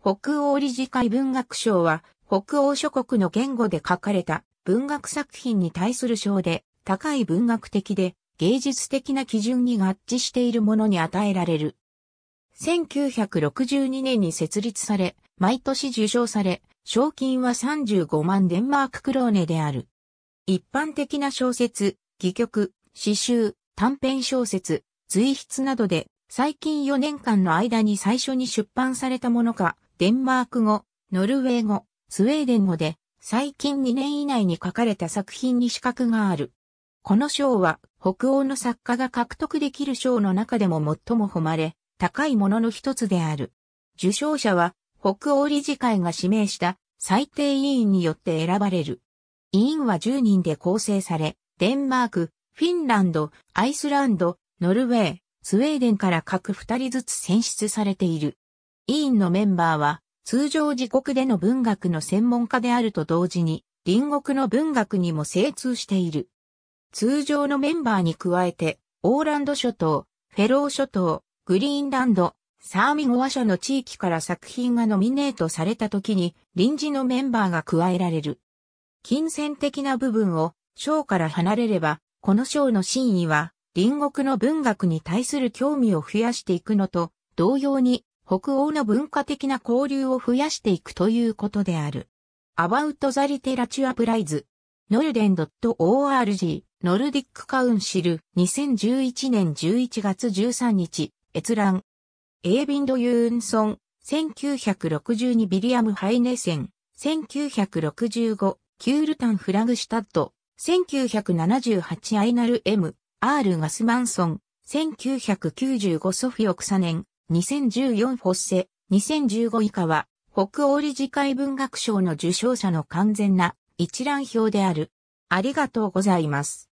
北欧理事会文学賞は、北欧諸国の言語で書かれた文学作品に対する賞で、高い文学的で芸術的な基準に合致しているものに与えられる。1962年に設立され、毎年受賞され、賞金は35万デンマーククローネである。一般的な小説、戯曲、詩集、短編小説、随筆などで、最近4年間の間に最初に出版されたものか、デンマーク語、ノルウェー語、スウェーデン語で最近2年以内に書かれた作品に資格がある。この賞は北欧の作家が獲得できる賞の中でも最も誉れ、高いものの一つである。受賞者は北欧理事会が指名した最低委員によって選ばれる。委員は10人で構成され、デンマーク、フィンランド、アイスランド、ノルウェー、スウェーデンから各2人ずつ選出されている。委員のメンバーは、通常自国での文学の専門家であると同時に、隣国の文学にも精通している。通常のメンバーに加えて、オーランド諸島、フェロー諸島、グリーンランド、サーミゴア諸の地域から作品がノミネートされた時に臨時のメンバーが加えられる。金銭的な部分を賞から離れれば、この賞の真意は隣国の文学に対する興味を増やしていくのと同様に北欧の文化的な交流を増やしていくということである。About the Literature Prize ノルデン .org ノルディックカウンシル2011年11月13日閲覧エービンド・ユーンソン1962ビリアム・ハイネセン1965キュールタン・フラグシュタッド1978アイナル・ M・ アール・ガスマンソン1995ソフィオ・クサネン2014フォッセ、2015以下は、北欧理事会文学賞の受賞者の完全な一覧表である。ありがとうございます。